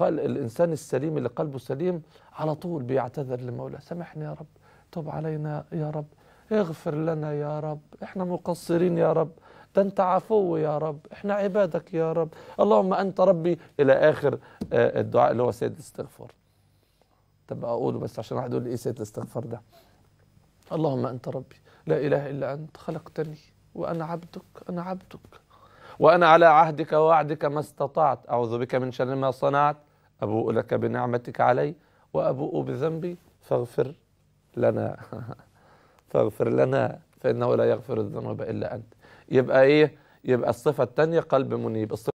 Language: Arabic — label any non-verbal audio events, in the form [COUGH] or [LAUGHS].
الإنسان السليم اللي قلبه سليم على طول بيعتذر لمولاه سامحني يا رب توب علينا يا رب اغفر لنا يا رب احنا مقصرين يا رب ده انت عفو يا رب احنا عبادك يا رب اللهم انت ربي الى اخر آه، الدعاء اللي هو سيد الاستغفار طب اقوله بس عشان واحد يقول ايه سيد الاستغفار ده اللهم انت ربي لا اله الا انت خلقتني وانا عبدك انا عبدك وأنا على عهدك ووعدك ما استطعت أعوذ بك من شر ما صنعت أبوء لك بنعمتك علي وأبوء بذنبي فاغفر لنا [LAUGHS] فاغفر لنا فإنه لا يغفر الذنوب إلا أنت يبقى إيه يبقى الصفة الثانية قلب منيب الصفة